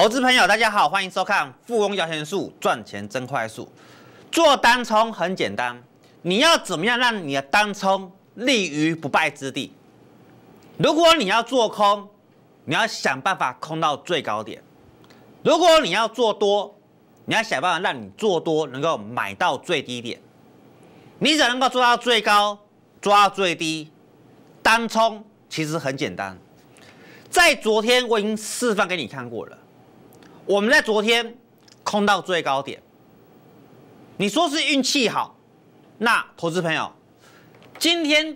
投资朋友，大家好，欢迎收看《富翁摇钱树》，赚钱真快速。做单冲很简单，你要怎么样让你的单冲立于不败之地？如果你要做空，你要想办法空到最高点；如果你要做多，你要想办法让你做多能够买到最低点。你只能够做到最高，做到最低。单冲其实很简单，在昨天我已经示范给你看过了。我们在昨天空到最高点，你说是运气好，那投资朋友，今天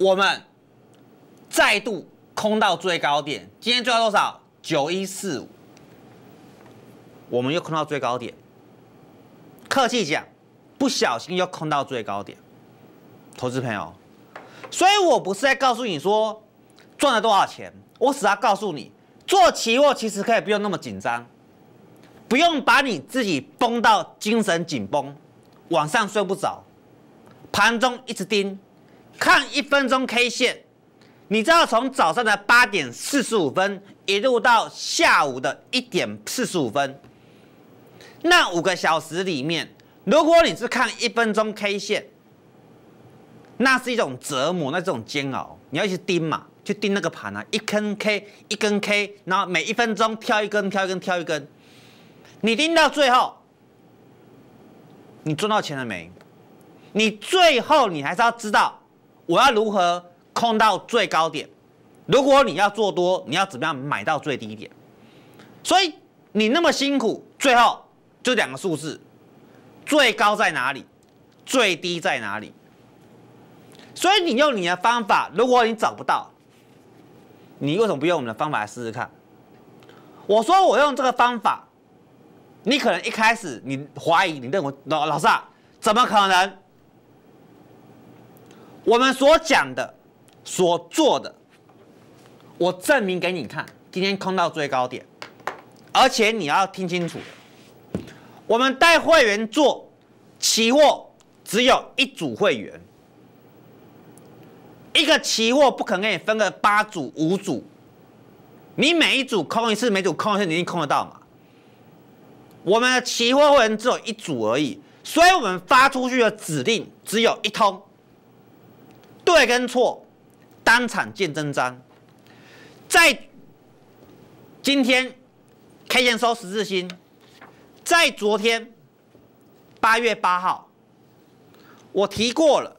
我们再度空到最高点，今天最高多少？九一四五，我们又空到最高点，客气讲，不小心又空到最高点，投资朋友，所以我不是在告诉你说赚了多少钱，我只要告诉你。做期货其实可以不用那么紧张，不用把你自己绷到精神紧绷，晚上睡不着，盘中一直盯，看一分钟 K 线，你知道从早上的八点四十五分一路到下午的一点四十五分，那五个小时里面，如果你是看一分钟 K 线，那是一种折磨，那是一种煎熬，你要去盯嘛。去盯那个盘啊，一根 K 一根 K，然后每一分钟挑一根挑一根挑一根，你盯到最后，你赚到钱了没？你最后你还是要知道我要如何空到最高点，如果你要做多，你要怎么样买到最低点？所以你那么辛苦，最后就两个数字，最高在哪里？最低在哪里？所以你用你的方法，如果你找不到。你为什么不用我们的方法来试试看？我说我用这个方法，你可能一开始你怀疑，你认为老老师啊，怎么可能？我们所讲的，所做的，我证明给你看，今天空到最高点，而且你要听清楚，我们带会员做期货，只有一组会员。一个期货不可能给你分个八组五组，你每一组空一次，每组空一次，你一定空得到吗？我们的期货会员只有一组而已，所以我们发出去的指令只有一通，对跟错，当场见真章。在今天 K 线收十字星，在昨天八月八号，我提过了。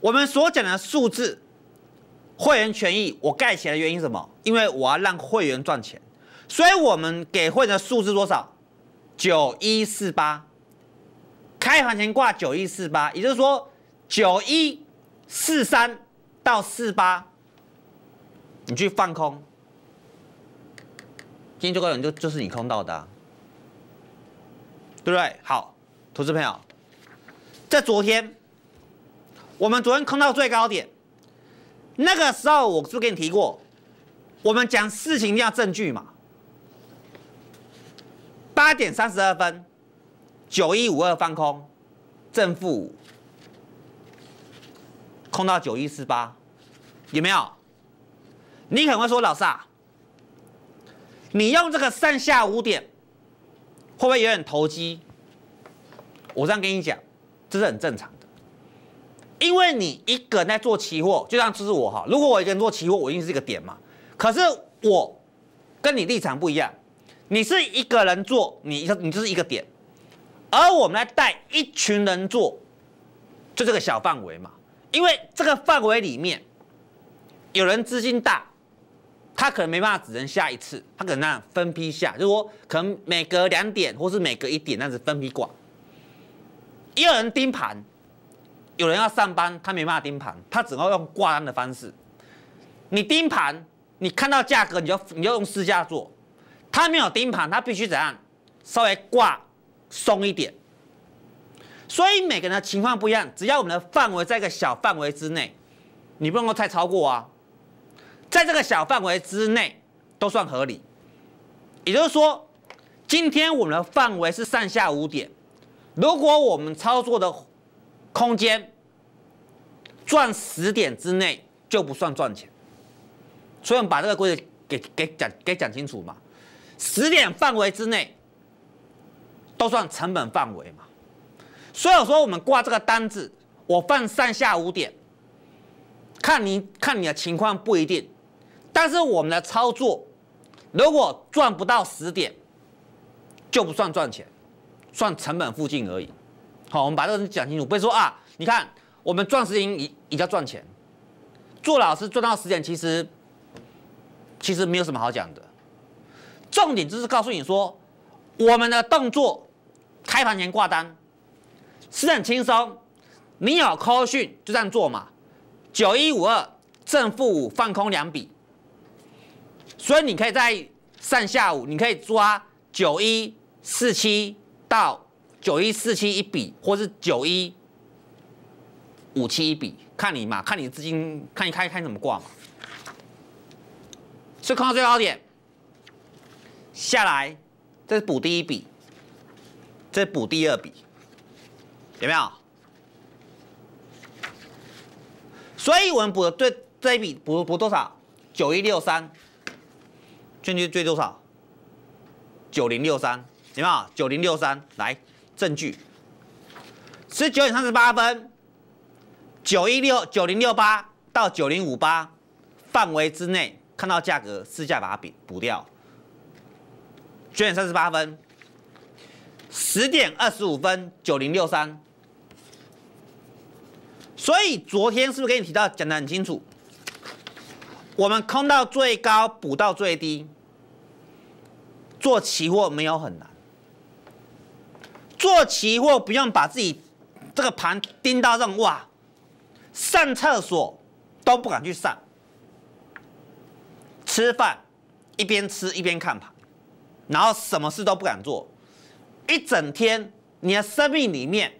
我们所讲的数字会员权益，我盖起来的原因什么？因为我要让会员赚钱，所以我们给会员的数字多少？九一四八，开盘前挂九一四八，也就是说九一四三到四八，你去放空，今天这个人就就是你空到的，对不对？好，投资朋友，在昨天。我们昨天空到最高点，那个时候我是不是跟你提过，我们讲事情要证据嘛。八点三十二分，九一五二翻空，正负五，空到九一四八，有没有？你可能会说老萨，你用这个上下五点，会不会有点投机？我这样跟你讲，这是很正常。因为你一个在做期货，就像支持我哈。如果我一个人做期货，我一定是这个点嘛。可是我跟你立场不一样，你是一个人做，你你就是一个点，而我们来带一群人做，就这个小范围嘛。因为这个范围里面有人资金大，他可能没办法只能下一次，他可能那样分批下，就是说可能每隔两点或是每隔一点那样子分批挂，也有人盯盘。有人要上班，他没办法盯盘，他只能用挂单的方式。你盯盘，你看到价格，你就你就用市价做。他没有盯盘，他必须怎样？稍微挂松一点。所以每个人的情况不一样，只要我们的范围在一个小范围之内，你不能够太超过啊。在这个小范围之内都算合理。也就是说，今天我们的范围是上下五点，如果我们操作的空间赚十点之内就不算赚钱，所以我们把这个规则给给讲给讲清楚嘛。十点范围之内都算成本范围嘛。所以说我们挂这个单子，我放上下五点，看你看你的情况不一定，但是我们的操作如果赚不到十点就不算赚钱，算成本附近而已。好，我们把这个讲清楚。不是说啊，你看我们赚时间比叫赚钱，做老师赚到时间其实其实没有什么好讲的。重点就是告诉你说，我们的动作开盘前挂单是很轻松，你有 call 训就这样做嘛。九一五二正负五放空两笔，所以你可以在上下午你可以抓九一四七到。九一四七一笔，或是九一五七一笔，看你嘛，看你资金，看你开你怎么挂嘛。所以看到最高点下来，这是补第一笔，这是补第二笔，有没有？所以我们补的最这一笔补补多少？九一六三，最最多少？九零六三，有没有？九零六三，来。证据，十九点三十八分，九一六九零六八到九零五八范围之内看到价格，试价把它补补掉。九点三十八分，十点二十五分九零六三，所以昨天是不是跟你提到讲的很清楚？我们空到最高，补到最低，做期货没有很难。做期货不用把自己这个盘盯到这种，哇，上厕所都不敢去上，吃饭一边吃一边看盘，然后什么事都不敢做，一整天你的生命里面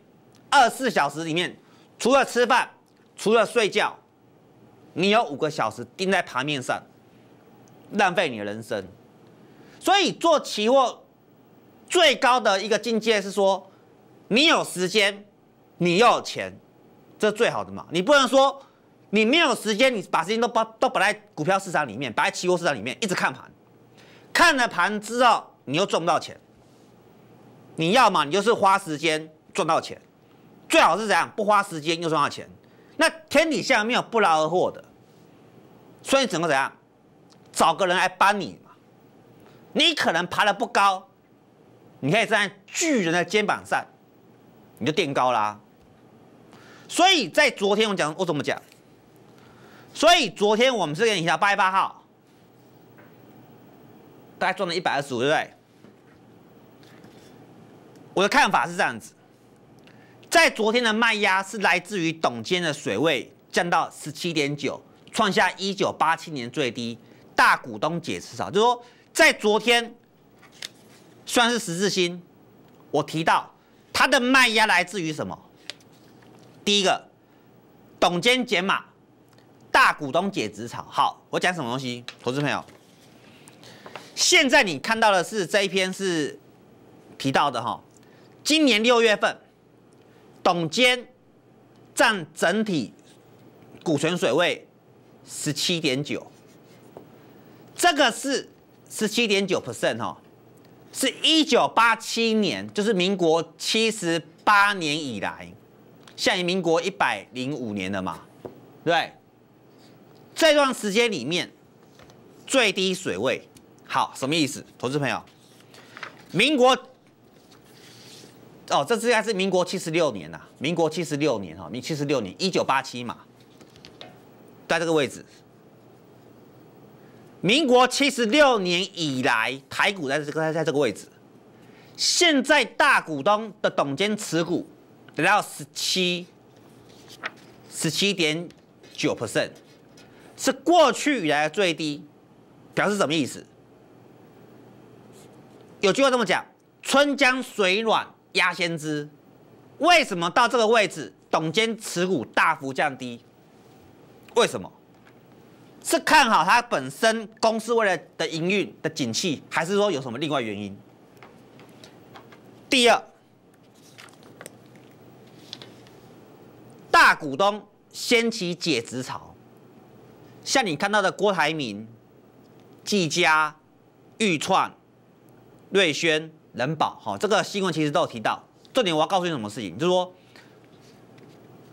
二四小时里面，除了吃饭，除了睡觉，你有五个小时盯在盘面上，浪费你的人生，所以做期货。最高的一个境界是说，你有时间，你有钱，这是最好的嘛？你不能说你没有时间，你把时间都把都摆在股票市场里面，摆在期货市场里面，一直看盘，看了盘知道你又赚不到钱。你要嘛，你就是花时间赚到钱，最好是怎样不花时间又赚到钱？那天底下没有不劳而获的，所以怎么怎样？找个人来帮你嘛，你可能爬得不高。你可以站在巨人的肩膀上，你就垫高啦。所以在昨天我讲，我怎么讲？所以昨天我们这你一下八月八号，大概赚了一百二十五，对不对？我的看法是这样子，在昨天的卖压是来自于董监的水位降到十七点九，创下一九八七年最低。大股东解释啥？就说在昨天。虽然是十字星，我提到它的卖压来自于什么？第一个，董监解码，大股东解职草。好，我讲什么东西，投资朋友。现在你看到的是这一篇是提到的哈，今年六月份，董监占整体股权水位十七点九，这个是十七点九 percent 哈。是1987年，就是民国78年以来，现在民国105年了嘛，对不对？这段时间里面最低水位，好，什么意思？投资朋友，民国哦，这应该是民国76年呐，民国76年哈，民76年，1987嘛，在这个位置。民国七十六年以来，台股在这个在在这个位置，现在大股东的董监持股得到十七十七点九 percent，是过去以来最低，表示什么意思？有句话这么讲：“春江水暖鸭先知。”为什么到这个位置董监持股大幅降低？为什么？是看好它本身公司未来的营运的景气，还是说有什么另外原因？第二，大股东掀起解职潮，像你看到的郭台铭、季佳、玉创、瑞轩、人保，哈，这个新闻其实都有提到。重点我要告诉你什么事情，就是说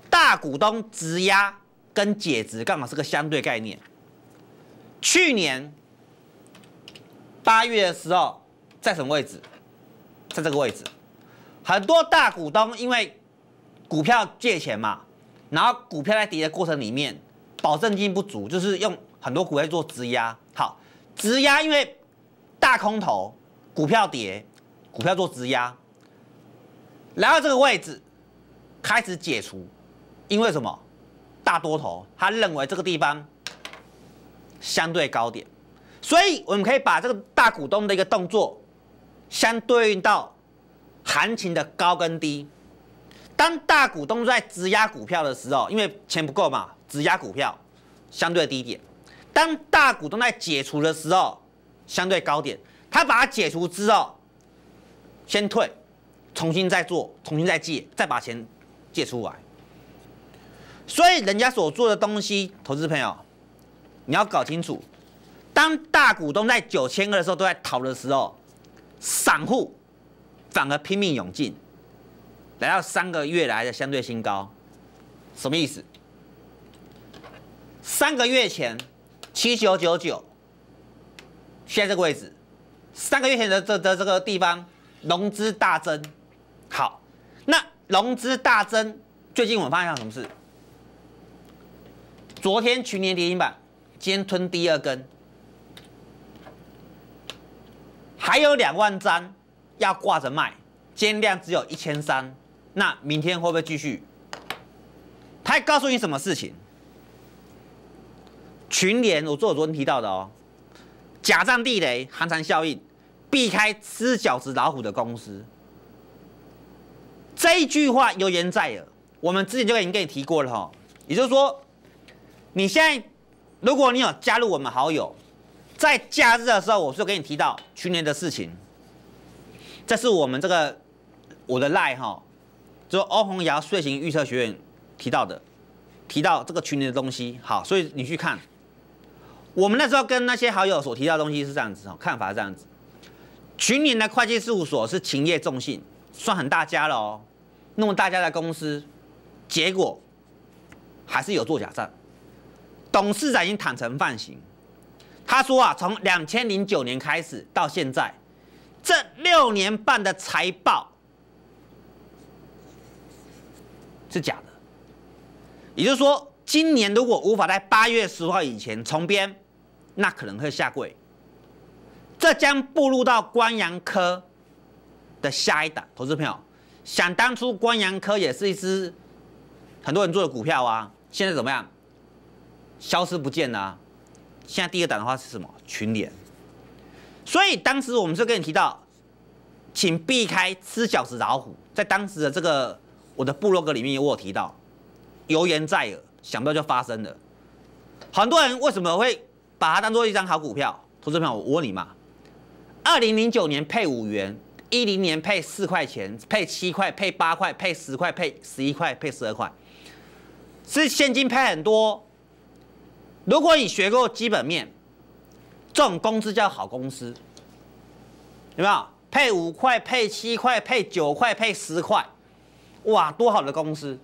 大股东质押跟解职刚好是个相对概念。去年八月的时候，在什么位置？在这个位置，很多大股东因为股票借钱嘛，然后股票在跌的过程里面，保证金不足，就是用很多股票做质押。好，质押因为大空头股票跌，股票做质押，来到这个位置开始解除，因为什么？大多头他认为这个地方。相对高点，所以我们可以把这个大股东的一个动作，相对应到行情的高跟低。当大股东在质押股票的时候，因为钱不够嘛，质押股票相对低点；当大股东在解除的时候，相对高点。他把它解除之后，先退，重新再做，重新再借，再把钱借出来。所以人家所做的东西，投资朋友。你要搞清楚，当大股东在九千二的时候都在逃的时候，散户反而拼命涌进，来到三个月来的相对新高，什么意思？三个月前七九九九，现在这个位置，三个月前的这的这个地方融资大增，好，那融资大增，最近我们发生什么事？昨天全年跌停板。先吞第二根，还有两万张要挂着卖，今天量只有一千三，那明天会不会继续？他还告诉你什么事情？群联我做昨天提到的哦，假账地雷、含蝉效应，避开吃饺子老虎的公司。这一句话有言在耳，我们之前就已经跟你提过了哈。也就是说，你现在。如果你有加入我们好友，在假日的时候，我就给你提到去年的事情。这是我们这个我的 lie 哈，就欧宏尧睡行预测学院提到的，提到这个群里的东西。好，所以你去看，我们那时候跟那些好友所提到东西是这样子哦，看法是这样子。群里的会计事务所是情业重信，算很大家了哦，么大家的公司，结果还是有做假账。董事长已经坦诚犯行，他说啊，从两千零九年开始到现在，这六年半的财报是假的。也就是说，今年如果无法在八月十号以前重编，那可能会下跪。这将步入到冠洋科的下一档。投资朋友，想当初冠洋科也是一只很多人做的股票啊，现在怎么样？消失不见了。现在第二档的话是什么？群联。所以当时我们就跟你提到，请避开吃饺子老虎。在当时的这个我的部落格里面有我提到，油盐在耳，想不到就发生了。很多人为什么会把它当做一张好股票？投资朋友，我问你嘛？二零零九年配五元，一零年配四块钱，配七块，配八块，配十块，配十一块，配十二块，是现金配很多。如果你学过基本面，这种公司叫好公司，有没有配五块、配七块、配九块、配十块？哇，多好的公司！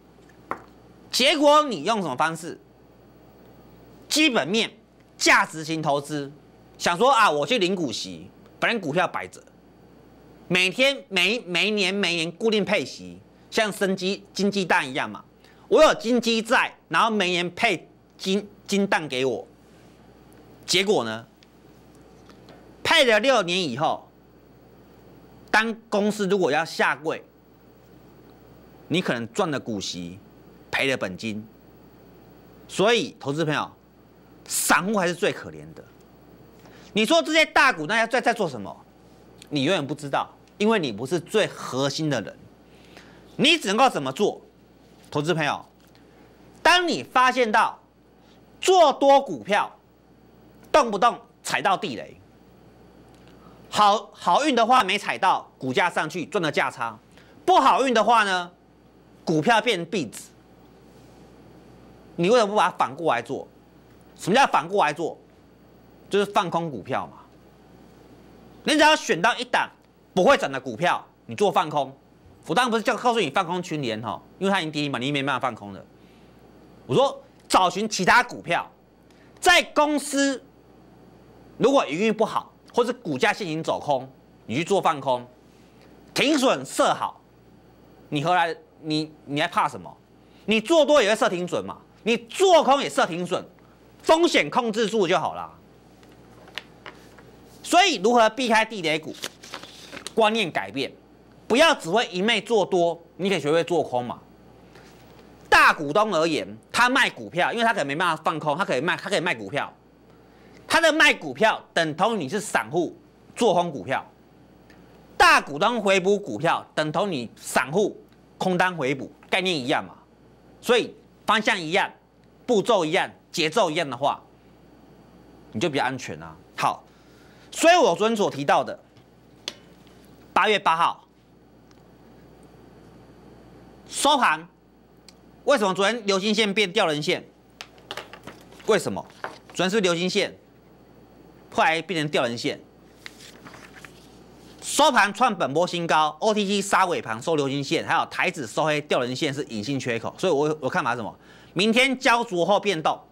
结果你用什么方式？基本面、价值型投资，想说啊，我去领股息，本正股票摆着，每天每每年每年固定配息，像生鸡金鸡蛋一样嘛。我有金鸡在，然后每年配金。金蛋给我，结果呢？配了六年以后，当公司如果要下跪，你可能赚了股息，赔了本金。所以，投资朋友，散户还是最可怜的。你说这些大股，那要在在做什么？你永远不知道，因为你不是最核心的人。你只能够怎么做？投资朋友，当你发现到。做多股票，动不动踩到地雷，好好运的话没踩到，股价上去赚了价差；不好运的话呢，股票变壁纸。你为什么不把它反过来做？什么叫反过来做？就是放空股票嘛。你只要选到一档不会涨的股票，你做放空。我当然不是叫告诉你放空群联哈，因为它已经跌嘛，你没办法放空的。我说。找寻其他股票，在公司如果营运不好，或是股价先行走空，你去做放空，停损设好，你何来你你还怕什么？你做多也会设停损嘛，你做空也设停损，风险控制住就好了。所以如何避开地雷股？观念改变，不要只会一昧做多，你可以学会做空嘛。股东而言，他卖股票，因为他可能没办法放空，他可以卖，他可以卖股票。他的卖股票等同于你是散户做空股票，大股东回补股票等同你散户空单回补，概念一样嘛？所以方向一样，步骤一样，节奏一样的话，你就比较安全啊。好，所以我昨天所提到的八月八号收盘。为什么昨天流星线变吊人线？为什么？昨天是流星线，后来变成吊人线。收盘创本波新高，OTC 杀尾盘收流星线，还有台指收黑吊人线是隐性缺口，所以我我看法是什么？明天交足后变道，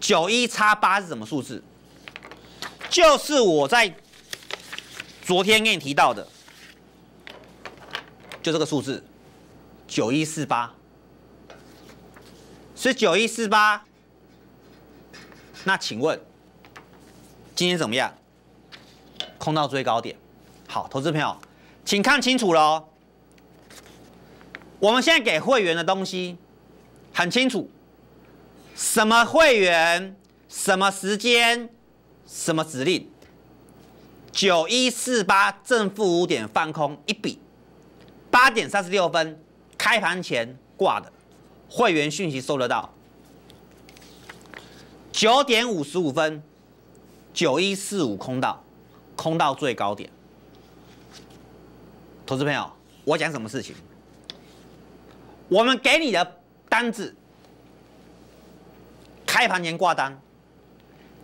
九一叉八是什么数字？就是我在昨天跟你提到的，就这个数字。九一四八，是九一四八。那请问今天怎么样？空到最高点。好，投资朋友，请看清楚喽。我们现在给会员的东西很清楚，什么会员，什么时间，什么指令。九一四八正负五点放空一笔，八点三十六分。开盘前挂的会员讯息收得到，九点五十五分，九一四五空到空到最高点，投资朋友，我讲什么事情？我们给你的单子，开盘前挂单，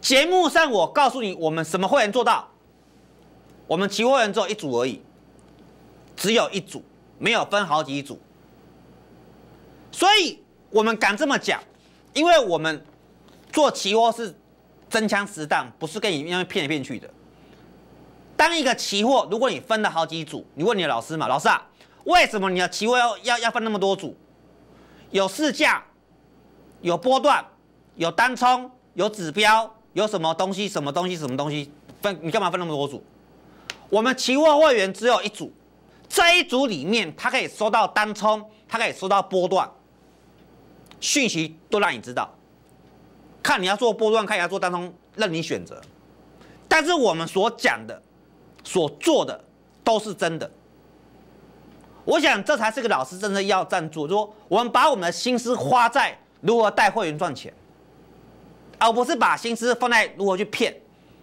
节目上我告诉你，我们什么会员做到？我们期货只做一组而已，只有一组，没有分好几组。所以我们敢这么讲，因为我们做期货是真枪实弹，不是跟你一样骗来骗去的。当一个期货，如果你分了好几组，你问你的老师嘛，老师啊，为什么你的期货要要要分那么多组？有市价，有波段，有单冲，有指标，有什么东西，什么东西，什么东西？分你干嘛分那么多组？我们期货会员只有一组，这一组里面它可以收到单冲，它可以收到波段。讯息都让你知道，看你要做波段，看你要做单通，任你选择。但是我们所讲的、所做的都是真的。我想这才是个老师真正要这样说我们把我们的心思花在如何带会员赚钱，而不是把心思放在如何去骗。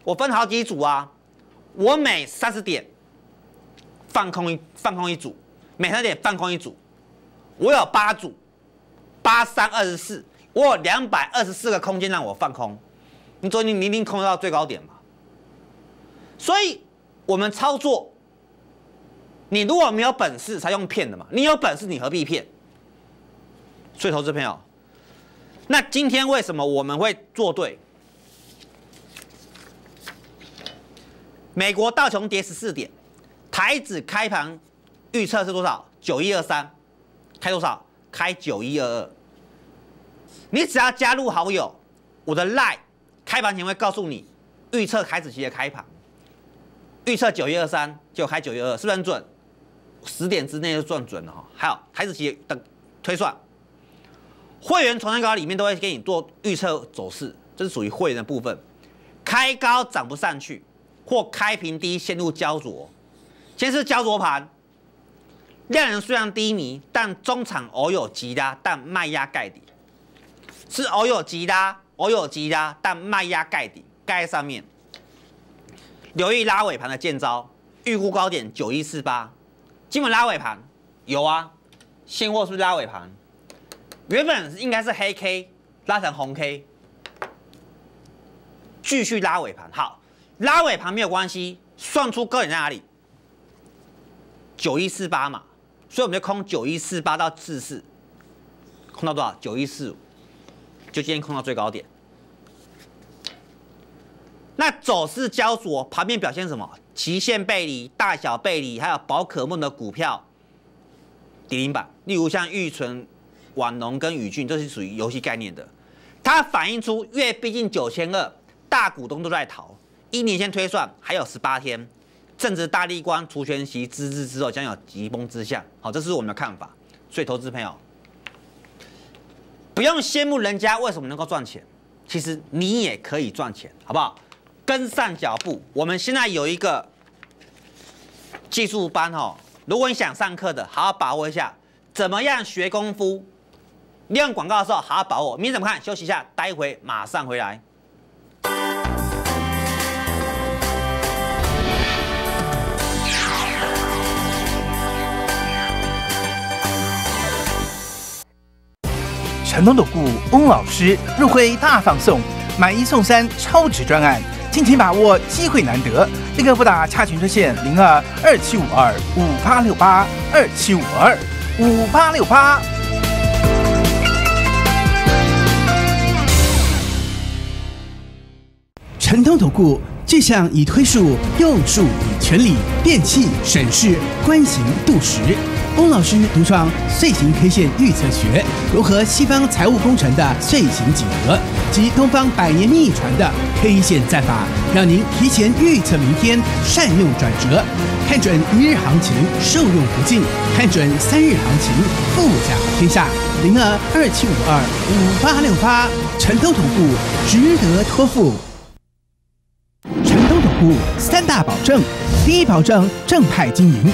我分好几组啊，我每三十点放空一放空一组，每三十点放空一组，我有八组。八三二十四，我两百二十四个空间让我放空，你说你明明空到最高点嘛，所以我们操作，你如果没有本事才用骗的嘛，你有本事你何必骗？所以投资朋友，那今天为什么我们会做对？美国大熊跌十四点，台指开盘预测是多少？九一二三，开多少？开九一二二，你只要加入好友，我的 l i e 开盘前会告诉你预测开子期的开盘，预测九一二三就开九一二，是不是很准？十点之内就算准了哈。还有台子期的推算，会员传那高里面都会给你做预测走势，这是属于会员的部分。开高涨不上去，或开平低陷入焦灼，先是焦灼盘。量能虽然低迷，但中场偶有急拉，但卖压盖底，是偶有急拉，偶有急拉，但卖压盖底，盖上面，留意拉尾盘的见招，预估高点九一四八，基本拉尾盘有啊，现货是不是拉尾盘？原本应该是黑 K 拉成红 K，继续拉尾盘，好，拉尾盘没有关系，算出高点在哪里？九一四八嘛。所以我们就空九一四八到四四，空到多少？九一四五，就今天空到最高点。那走势焦灼，旁边表现什么？期限背离、大小背离，还有宝可梦的股票，底零板。例如像玉存、网农跟宇俊，这是属于游戏概念的。它反映出越逼近九千二，大股东都在逃。一年先推算，还有十八天。正值大利光除权息之日之后，将有急崩之象。好，这是我们的看法。所以，投资朋友不用羡慕人家为什么能够赚钱，其实你也可以赚钱，好不好？跟上脚步。我们现在有一个技术班哦，如果你想上课的，好好把握一下，怎么样学功夫？利用广告的时候好好把握。明天怎么看？休息一下，待会马上回来。成通投顾翁老师入会大放送，买一送三超值专案，尽情把握机会难得，立刻拨打洽询热线零二二七五二五八六八二七五二五八六八。成通投顾，这项已推数，用数以全理，电器审视，观行度时。龚老师独创碎形 K 线预测学，融合西方财务工程的碎形几何及东方百年秘传的 K 线战法，让您提前预测明天，善用转折，看准一日行情，受用不尽；看准三日行情，富甲天下。零二二七五二五八六八，城都总部值得托付。城都总部三大保证：第一保证正派经营。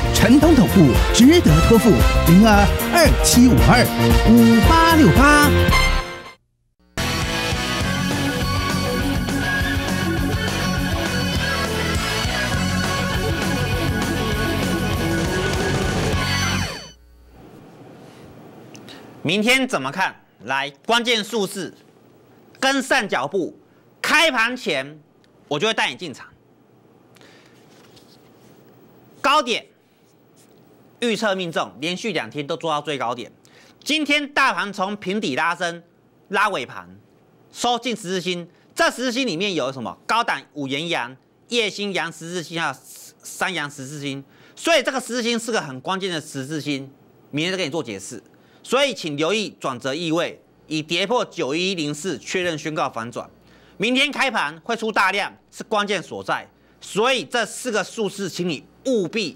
陈东抖部值得托付。零二二七五二五八六八。明天怎么看？来，关键数字，跟上脚步。开盘前，我就会带你进场。高点。预测命中，连续两天都做到最高点。今天大盘从平底拉升，拉尾盘收进十字星。这十字星里面有什么？高挡五连阳、叶星阳十字星啊，三阳十字星。所以这个十字星是个很关键的十字星，明天再给你做解释。所以请留意转折意味，以跌破九一零四确认宣告反转。明天开盘会出大量，是关键所在。所以这四个数字，请你务必。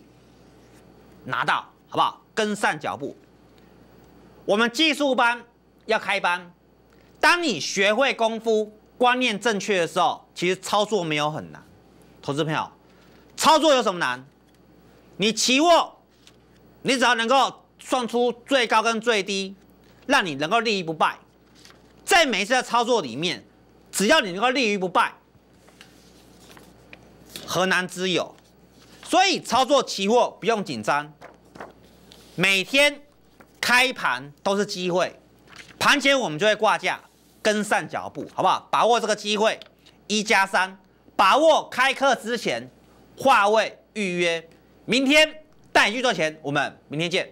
拿到好不好？跟上脚步。我们技术班要开班。当你学会功夫，观念正确的时候，其实操作没有很难。投资朋友，操作有什么难？你期货，你只要能够算出最高跟最低，让你能够立于不败。在每一次的操作里面，只要你能够立于不败，何难之有？所以操作期货不用紧张，每天开盘都是机会，盘前我们就会挂价跟上脚步，好不好？把握这个机会，一加三，把握开课之前话位预约，明天带你去赚钱，我们明天见。